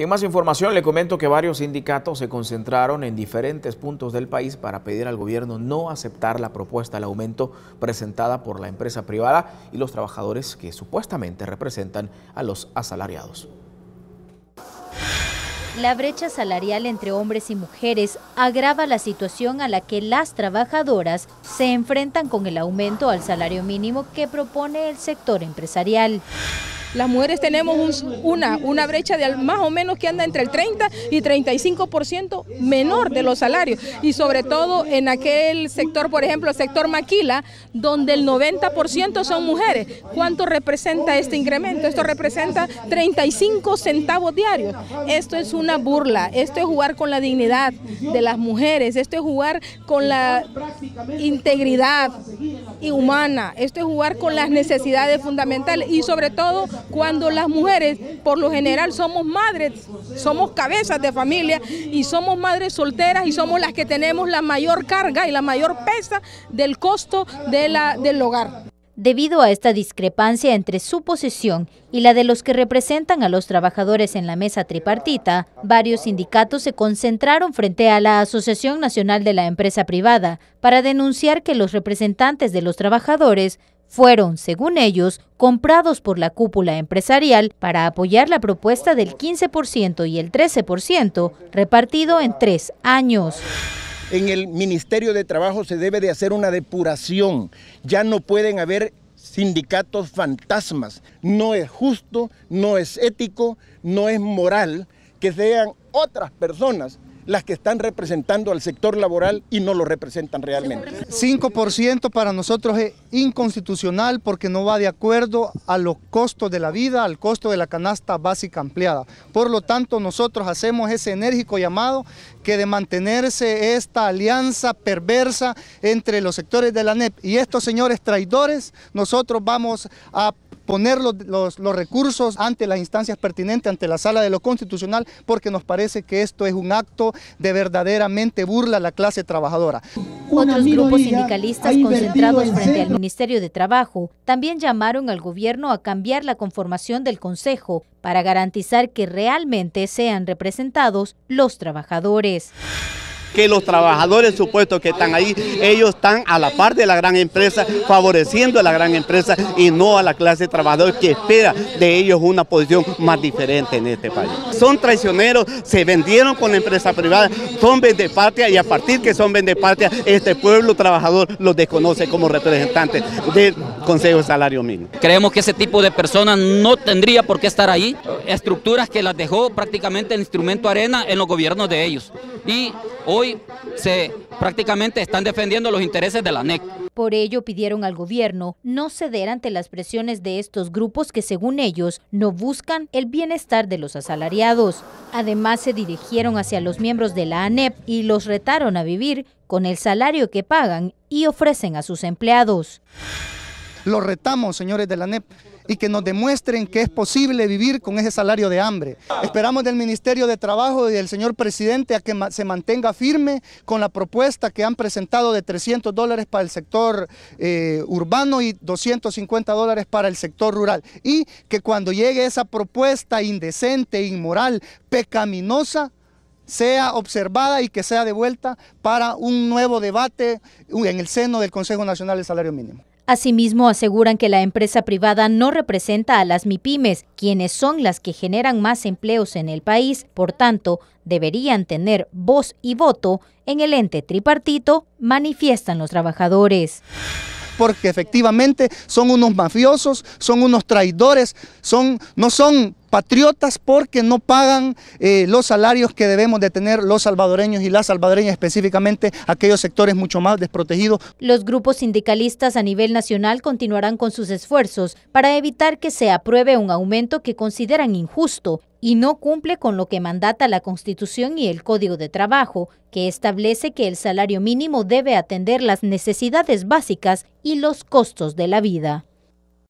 Y en más información le comento que varios sindicatos se concentraron en diferentes puntos del país para pedir al gobierno no aceptar la propuesta al aumento presentada por la empresa privada y los trabajadores que supuestamente representan a los asalariados. La brecha salarial entre hombres y mujeres agrava la situación a la que las trabajadoras se enfrentan con el aumento al salario mínimo que propone el sector empresarial. Las mujeres tenemos una, una brecha de más o menos que anda entre el 30 y 35% menor de los salarios. Y sobre todo en aquel sector, por ejemplo, el sector maquila, donde el 90% son mujeres. ¿Cuánto representa este incremento? Esto representa 35 centavos diarios. Esto es una burla, esto es jugar con la dignidad de las mujeres, esto es jugar con la integridad y humana, esto es jugar con las necesidades fundamentales y sobre todo cuando las mujeres por lo general somos madres, somos cabezas de familia y somos madres solteras y somos las que tenemos la mayor carga y la mayor pesa del costo de la, del hogar. Debido a esta discrepancia entre su posición y la de los que representan a los trabajadores en la mesa tripartita, varios sindicatos se concentraron frente a la Asociación Nacional de la Empresa Privada para denunciar que los representantes de los trabajadores fueron, según ellos, comprados por la cúpula empresarial para apoyar la propuesta del 15% y el 13% repartido en tres años en el Ministerio de Trabajo se debe de hacer una depuración. Ya no pueden haber sindicatos fantasmas. No es justo, no es ético, no es moral que sean otras personas las que están representando al sector laboral y no lo representan realmente. 5% para nosotros es inconstitucional porque no va de acuerdo a los costos de la vida, al costo de la canasta básica ampliada. Por lo tanto, nosotros hacemos ese enérgico llamado que de mantenerse esta alianza perversa entre los sectores de la NEP y estos señores traidores, nosotros vamos a poner los, recursos ante las instancias pertinentes, ante la sala de lo constitucional, porque nos parece que esto es un acto de verdaderamente burla a la clase trabajadora. Otros grupos sindicalistas concentrados frente al Ministerio de Trabajo también llamaron al gobierno a cambiar la conformación del Consejo para garantizar que realmente sean representados los trabajadores que los trabajadores supuestos que están ahí, ellos están a la par de la gran empresa, favoreciendo a la gran empresa y no a la clase trabajadora que espera de ellos una posición más diferente en este país. Son traicioneros, se vendieron con la empresa privada, son patria y a partir que son patria este pueblo trabajador los desconoce como representantes del Consejo de Salario Mínimo. Creemos que ese tipo de personas no tendría por qué estar ahí, estructuras que las dejó prácticamente el instrumento arena en los gobiernos de ellos y hoy se prácticamente están defendiendo los intereses de la ANEP. Por ello pidieron al gobierno no ceder ante las presiones de estos grupos que según ellos no buscan el bienestar de los asalariados. Además se dirigieron hacia los miembros de la ANEP y los retaron a vivir con el salario que pagan y ofrecen a sus empleados. Los retamos, señores de la NEP, y que nos demuestren que es posible vivir con ese salario de hambre. Esperamos del Ministerio de Trabajo y del señor presidente a que se mantenga firme con la propuesta que han presentado de 300 dólares para el sector eh, urbano y 250 dólares para el sector rural. Y que cuando llegue esa propuesta indecente, inmoral, pecaminosa, sea observada y que sea devuelta para un nuevo debate en el seno del Consejo Nacional de Salario Mínimo. Asimismo, aseguran que la empresa privada no representa a las MIPIMES, quienes son las que generan más empleos en el país, por tanto, deberían tener voz y voto en el ente tripartito, manifiestan los trabajadores porque efectivamente son unos mafiosos, son unos traidores, son, no son patriotas porque no pagan eh, los salarios que debemos de tener los salvadoreños y las salvadoreñas, específicamente aquellos sectores mucho más desprotegidos. Los grupos sindicalistas a nivel nacional continuarán con sus esfuerzos para evitar que se apruebe un aumento que consideran injusto y no cumple con lo que mandata la Constitución y el Código de Trabajo, que establece que el salario mínimo debe atender las necesidades básicas y los costos de la vida.